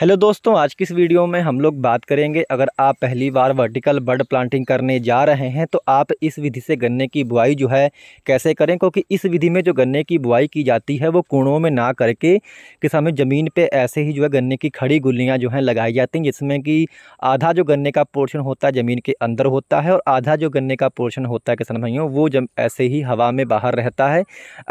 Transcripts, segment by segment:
hello दोस्तों आज की इस वीडियो में हम लोग बात करेंगे अगर आप पहली बार वर्टिकल बर्ड प्लांटिंग करने जा रहे हैं तो आप इस विधि से गन्ने की बुआई जो है कैसे करें क्योंकि इस विधि में जो गन्ने की बुआई की जाती है वो कुणों में ना करके किस हमें ज़मीन पे ऐसे ही जो है गन्ने की खड़ी गुल्लियाँ जो हैं लगाई जाती हैं जिसमें कि आधा जो गन्ने का पोर्शन होता है ज़मीन के अंदर होता है और आधा जो गन्ने का पोर्शन होता है किसान भाइयों वो जब ऐसे ही हवा में बाहर रहता है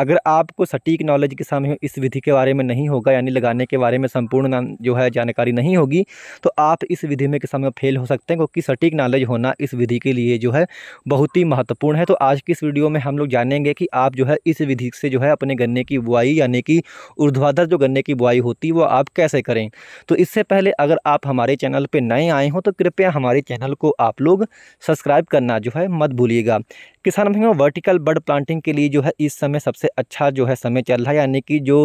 अगर आपको सटीक नॉलेज किसान भाइयों इस विधि के बारे में नहीं होगा यानी लगाने के बारे में संपूर्ण जो है जानकारी नहीं होगी तो आप इस विधि में किसान समय फेल हो सकते हैं क्योंकि सटीक नॉलेज होना इस विधि के लिए जो है बहुत ही महत्वपूर्ण है तो आज की इस वीडियो में हम लोग जानेंगे कि आप जो है इस विधि से जो है अपने गन्ने की बुआई यानी कि ऊर्ध्वाधर जो गन्ने की बुआई होती है वो आप कैसे करें तो इससे पहले अगर आप हमारे चैनल पर नए आए हों तो कृपया हमारे चैनल को आप लोग सब्सक्राइब करना जो है मत भूलिएगा किसान भाइयों वर्टिकल बर्ड प्लांटिंग के लिए जो है इस समय सबसे अच्छा जो है समय चल रहा है यानी कि जो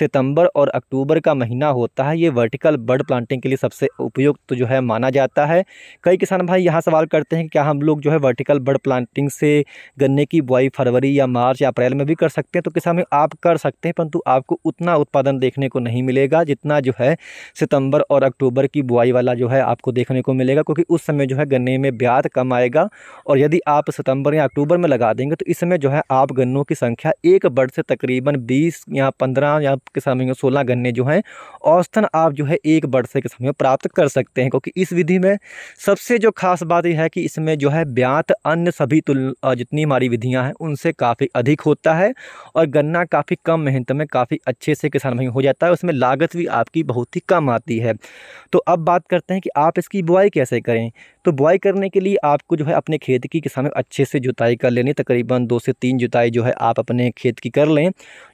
सितंबर और अक्टूबर का महीना होता है ये वर्टिकल बर्ड प्लांटिंग के लिए सबसे उपयुक्त तो जो है माना जाता है कई किसान भाई यहाँ सवाल करते हैं क्या हम लोग जो है वर्टिकल बर्ड प्लांटिंग से गन्ने की बुआई फरवरी या मार्च या अप्रैल में भी कर सकते हैं तो किसान आप कर सकते हैं परंतु आपको उतना उत्पादन देखने को नहीं मिलेगा जितना जो है सितंबर और अक्टूबर की बुआई वाला जो है आपको देखने को मिलेगा क्योंकि उस समय जो है गन्ने में ब्याज कम आएगा और यदि आप सितंबर या अक्टूबर में लगा देंगे तो इस समय जो है आप गन्नों की संख्या एक बर्ड से तकरीबन बीस या पंद्रह या किसान सोलह गन्ने जो हैं औसतन आप जो है एक वर्ष के समय प्राप्त कर सकते हैं क्योंकि इस विधि में सबसे जो खास बात यह है कि इसमें जो है ब्यात अन्य सभी तुल जितनी हमारी विधियां हैं उनसे काफ़ी अधिक होता है और गन्ना काफ़ी कम मेहनत में काफ़ी अच्छे से किसान भाई हो जाता है उसमें लागत भी आपकी बहुत ही कम आती है तो अब बात करते हैं कि आप इसकी बुआई कैसे करें तो बुआई करने के लिए आपको जो है अपने खेत की किसान अच्छे से जुताई कर लेनी तकरीबन दो से तीन जुताई जो है आप अपने खेत की कर लें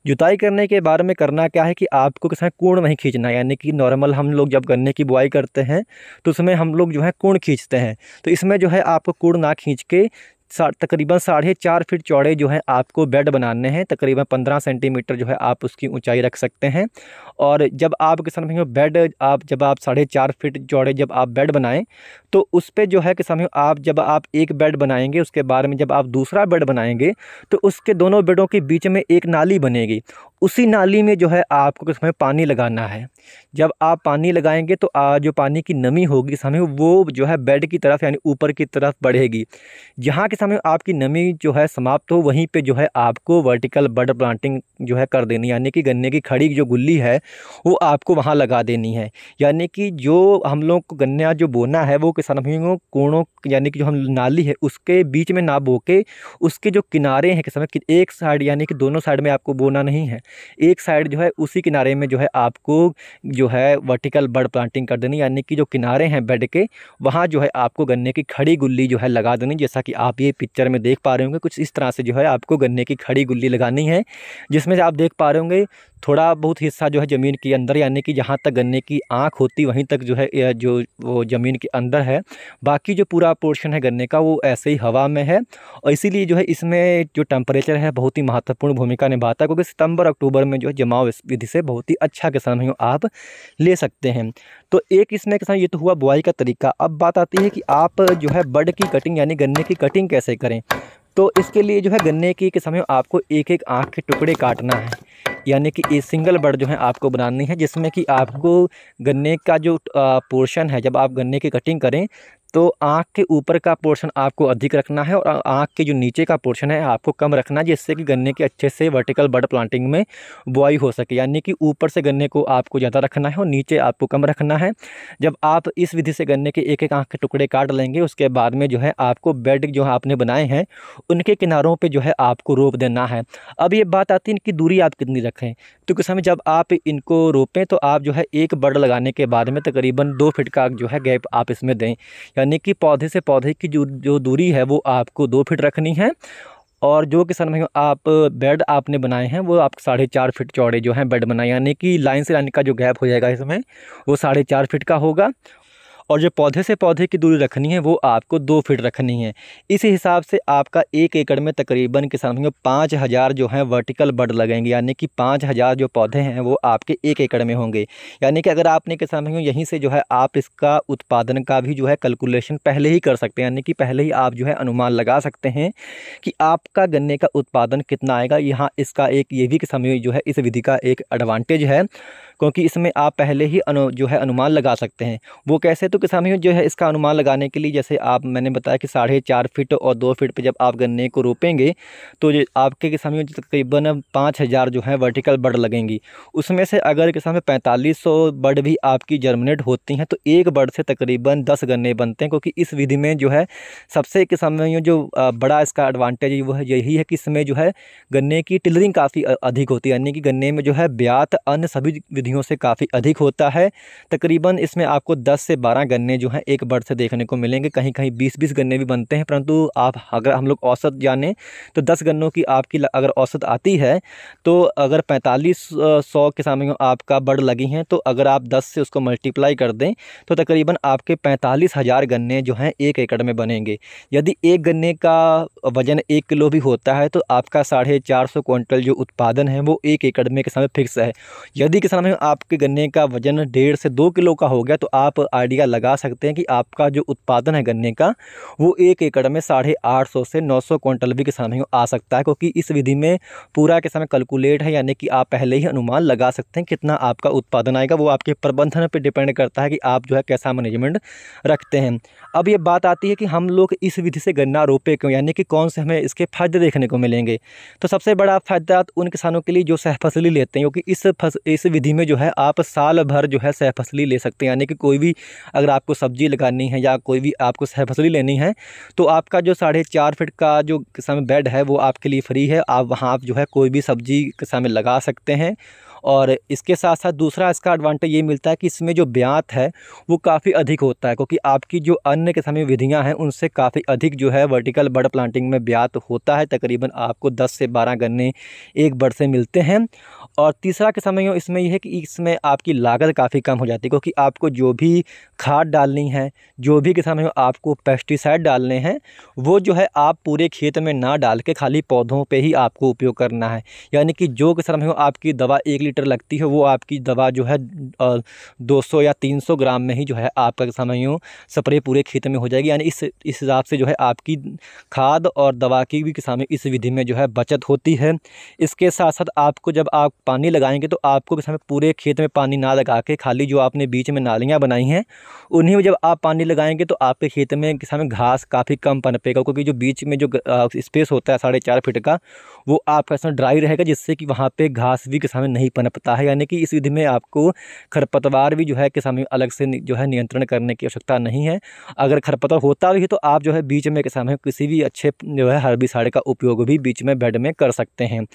जुताई करने के बारे में करना क्या है कि आपको किसान कोण नहीं खींचना यानी कि नॉर्मल हम लोग जब गन्ने की बुआई करते हैं तो उसमें हम लोग जो है कोण खींचते हैं तो इसमें जो है आपको कूड़ ना खींच के तकरीबन साढ़े चार फिट चौड़े जो है आपको बेड बनाने हैं तकरीबन पंद्रह सेंटीमीटर जो है आप उसकी ऊंचाई रख सकते हैं और जब आप किसान भाइयों बेड आप जब आप साढ़े चार फिट चौड़े जब आप बेड बनाएं तो उस पर जो है किसान भाइयों आप जब आप एक बेड बनाएंगे उसके बाद में जब आप दूसरा बेड बनाएंगे तो उसके दोनों बेडों के बीच में एक नाली बनेगी उसी नाली में जो है आपको किस में पानी लगाना है जब आप पानी लगाएंगे तो जो पानी की नमी होगी समय वो जो है बेड की तरफ यानी ऊपर की तरफ बढ़ेगी जहाँ के समय आपकी नमी जो है समाप्त हो वहीं पे जो है आपको वर्टिकल बड प्लांटिंग जो है कर देनी यानी कि गन्ने की खड़ी जो गुल्ली है वो आपको वहाँ लगा देनी है यानी कि जो हम लोग को गन्ना जो बोना है वो किसान भाइयों कोणों यानी कि जो हम नाली है उसके बीच में ना बो के उसके जो किनारे हैं किसान एक साइड यानी कि दोनों साइड में आपको बोना नहीं है एक साइड जो है उसी किनारे में जो है आपको जो है वर्टिकल बर्ड प्लांटिंग कर देनी यानी कि जो किनारे हैं बेड के वहाँ जो है आपको गन्ने की खड़ी गुल्ली जो है लगा देनी जैसा कि आप ये पिक्चर में देख पा रहे होंगे कुछ इस तरह से जो है आपको गन्ने की खड़ी गुल्ली लगानी है जिसमें से आप देख पा रहे होंगे थोड़ा बहुत हिस्सा जो है ज़मीन के अंदर यानी कि जहाँ तक गन्ने की आँख होती वहीं तक जो है जो वो ज़मीन के अंदर है बाकी जो पूरा पोर्शन है गन्ने का वो ऐसे ही हवा में है और इसीलिए जो है इसमें जो टेम्परेचर है बहुत ही महत्वपूर्ण भूमिका निभाता है क्योंकि सितंबर अक्टूबर में जो है जमाव इस विधि से बहुत ही अच्छा किसान आप ले सकते हैं तो एक इसमें किसान ये तो हुआ बुआई का तरीका अब बात आती है कि आप जो है बड की कटिंग यानी गन्ने की कटिंग कैसे करें तो इसके लिए जो है गन्ने की किस्म समय आपको एक एक आँख के टुकड़े काटना है यानी कि ये सिंगल बर्ड जो है आपको बनानी है जिसमें कि आपको गन्ने का जो पोर्शन है जब आप गन्ने की कटिंग करें तो आँख के ऊपर का पोर्शन आपको अधिक रखना है और आँख के जो नीचे का पोर्शन है आपको कम रखना है जिससे कि गन्ने के अच्छे से वर्टिकल बर्ड प्लांटिंग में बुआई हो सके यानी कि ऊपर से गन्ने को आपको ज़्यादा रखना है और नीचे आपको कम रखना है जब आप इस विधि से गन्ने के एक एक आँख के टुकड़े काट लेंगे उसके बाद में जो है आपको बेड जो है आपने बनाए हैं उनके किनारों पर जो है आपको रोप देना है अब ये बात आती है इनकी दूरी आप कितनी रखें तो किस समय जब आप इनको रोपें तो आप जो है एक बर्ड लगाने के बाद में तकरीबन दो फिट का जो है गैप आप इसमें दें यानी कि पौधे से पौधे की जो जो दूरी है वो आपको दो फिट रखनी है और जो किसान भाइयों आप बेड आपने बनाए हैं वो आप साढ़े चार फिट चौड़े जो हैं बेड बनाए यानी कि लाइन से लाइन का जो गैप हो जाएगा इसमें वो साढ़े चार फिट का होगा और जो पौधे से पौधे की दूरी रखनी है वो आपको दो फीट रखनी है इसी हिसाब से आपका एक एकड़ में तकरीबन किसान भाइयों पाँच हज़ार जो हैं वर्टिकल बड लगेंगे यानी कि पाँच हज़ार जो पौधे हैं वो आपके एक एकड़ में होंगे यानी कि अगर आपने किसान भाइयों यहीं से जो है आप इसका उत्पादन का भी जो है कैलकुलेशन पहले ही कर सकते हैं यानी कि पहले ही आप जो है अनुमान लगा सकते हैं कि आपका गन्ने का उत्पादन कितना आएगा यहाँ इसका एक ये भी किसान जो है इस विधि का एक एडवांटेज है क्योंकि इसमें आप पहले ही अनु, जो है अनुमान लगा सकते हैं वो कैसे तो तो किसानियों जो है इसका अनुमान लगाने के लिए जैसे आप मैंने बताया कि साढ़े चार फिट और दो फिट पर जब आप गन्ने को रोपेंगे तो आपके किसानियों तकरीबन पाँच हज़ार जो है वर्टिकल बर्ड लगेंगी उसमें से अगर किसान में पैंतालीस सौ बर्ड भी आपकी जर्मिनेट होती हैं तो एक बर्ड से तकरीबन दस गन्ने बनते हैं क्योंकि इस विधि में जो है सबसे किसान किसानियों जो बड़ा इसका एडवांटेज वो है यही है कि इसमें जो है गन्ने की टिलरिंग काफ़ी अधिक होती है यानी कि गन्ने में जो है ब्यात अन्य सभी विधियों से काफ़ी अधिक होता है तकरीबन इसमें आपको दस से बारह ग्यारह गन्ने जो हैं एक बर्थ से देखने को मिलेंगे कहीं कहीं बीस बीस गन्ने भी बनते हैं परंतु आप अगर हम लोग औसत जाने तो दस गन्नों की आपकी अगर औसत आती है तो अगर पैंतालीस सौ के सामने आपका बर्ड लगी हैं तो अगर आप दस से उसको मल्टीप्लाई कर दें तो तकरीबन आपके पैंतालीस हज़ार गन्ने जो हैं एक एकड़ में बनेंगे यदि एक गन्ने का वज़न एक किलो भी होता है तो आपका साढ़े चार सौ क्विंटल जो उत्पादन है वो एक एकड़ में किसान फिक्स है यदि किसान आपके गन्ने का वज़न डेढ़ से दो किलो का हो गया तो आप आइडिया लगा सकते हैं कि आपका जो उत्पादन है गन्ने का वो एक एकड़ में साढ़े आठ सौ से नौ सौ क्विंटल भी किसान भाइयों आ सकता है क्योंकि इस विधि में पूरा किसान में कैलकुलेट है यानी कि आप पहले ही अनुमान लगा सकते हैं कितना आपका उत्पादन आएगा वो आपके प्रबंधन पर डिपेंड करता है कि आप जो है कैसा मैनेजमेंट रखते हैं अब ये बात आती है कि हम लोग इस विधि से गन्ना रोपे क्यों यानी कि कौन से हमें इसके फ़ायदे देखने को मिलेंगे तो सबसे बड़ा फ़ायदा उन किसानों के लिए जो सहफसली लेते हैं क्योंकि इस फस, इस विधि में जो है आप साल भर जो है सहफसली ले सकते हैं यानी कि कोई भी अगर आपको सब्ज़ी लगानी है या कोई भी आपको सह फसली लेनी है तो आपका जो साढ़े चार फिट का जो किसान बेड है वो आपके लिए फ्री है आप वहाँ आप जो है कोई भी सब्ज़ी किसान लगा सकते हैं और इसके साथ साथ दूसरा इसका एडवांटेज ये मिलता है कि इसमें जो ब्यात है वो काफ़ी अधिक होता है क्योंकि आपकी जो अन्य किस्म की विधियाँ हैं उनसे काफ़ी अधिक जो है वर्टिकल बड़ प्लांटिंग में ब्यात होता है तकरीबन आपको दस से बारह गन्ने एक बड़ से मिलते हैं और तीसरा किस्म इसमें यह है कि इसमें आपकी लागत काफ़ी कम हो जाती है क्योंकि आपको जो भी खाद डालनी है जो भी किस्म आपको पेस्टिसाइड डालने हैं वो जो है आप पूरे खेत में ना डाल के खाली पौधों पे ही आपको उपयोग करना है यानी कि जो किसान आपकी दवा एक लीटर लीटर लगती है वो आपकी दवा जो है दो सौ या तीन सौ ग्राम में ही जो है आपका यूँ स्प्रे पूरे खेत में हो जाएगी यानी इस इस हिसाब से जो है आपकी खाद और दवा की भी किसान इस विधि में जो है बचत होती है इसके साथ साथ आपको जब आप पानी लगाएंगे तो आपको किसान पूरे खेत में पानी ना लगा के खाली जो आपने बीच में नालियाँ बनाई हैं उन्हीं में जब आप पानी लगाएंगे तो आपके खेत में किसान घास काफ़ी कम पनपेगा क्योंकि जो बीच में जो स्पेस होता है साढ़े चार फिट का वो आपका ड्राई रहेगा जिससे कि वहाँ पर घास भी किसान नहीं पन करना है यानी कि इस विधि में आपको खरपतवार भी जो है किसान में अलग से जो है नियंत्रण करने की आवश्यकता नहीं है अगर खरपतवार होता भी तो आप जो है बीच में किसान में किसी भी अच्छे जो है हर्बिसाइड का उपयोग भी बीच में बेड में कर सकते हैं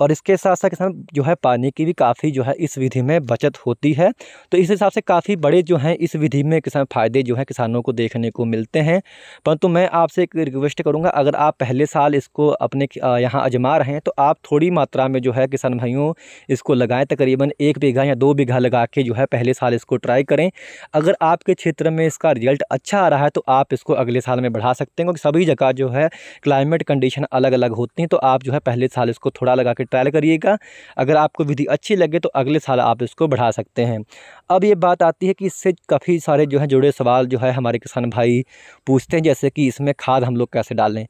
और इसके साथ साथ किसान जो है पानी की भी काफ़ी जो है इस विधि में बचत होती है तो इस हिसाब से काफ़ी बड़े जो हैं इस विधि में किसान फ़ायदे जो हैं किसानों को देखने को मिलते हैं परंतु मैं आपसे एक रिक्वेस्ट करूँगा अगर आप पहले साल इसको अपने यहाँ आजमा रहे हैं तो आप थोड़ी मात्रा में जो है किसान भाइयों इसको लगाएँ तकरीबन एक बीघा या दो बीघा लगा के जो है पहले साल इसको ट्राई करें अगर आपके क्षेत्र में इसका रिजल्ट अच्छा आ रहा है तो आप इसको अगले साल में बढ़ा सकते हैं क्योंकि सभी जगह जो है क्लाइमेट कंडीशन अलग अलग होती हैं तो आप जो है पहले साल इसको थोड़ा लगा के ट्रायल करिएगा अगर आपको विधि अच्छी लगे तो अगले साल आप इसको बढ़ा सकते हैं अब ये बात आती है कि इससे काफ़ी सारे जो है जुड़े सवाल जो है हमारे किसान भाई पूछते हैं जैसे कि इसमें खाद हम लोग कैसे डालें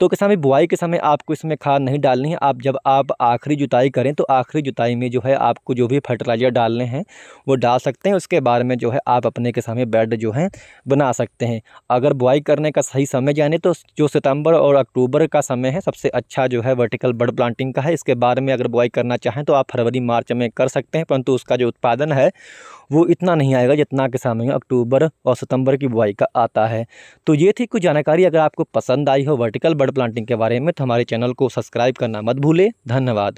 तो किसान भाई बुआई के समय आपको इसमें खाद नहीं डालनी है आप जब आप आखिरी जुताई करें तो आखिरी जुताई में जो है आपको जो भी फर्टिलाइज़र डालने हैं वो डाल सकते हैं उसके बारे में जो है आप अपने के समय बेड जो है बना सकते हैं अगर बुआई करने का सही समय जाने तो जो सितंबर और अक्टूबर का समय है सबसे अच्छा जो है वर्टिकल बर्ड प्लांटिंग का है इसके उसके बारे में अगर बुआई करना चाहें तो आप फरवरी मार्च में कर सकते हैं परंतु उसका जो उत्पादन है वो इतना नहीं आएगा जितना के सामने अक्टूबर और सितंबर की बुआई का आता है तो ये थी कुछ जानकारी अगर आपको पसंद आई हो वर्टिकल बर्ड प्लांटिंग के बारे में तो हमारे चैनल को सब्सक्राइब करना मत भूलें धन्यवाद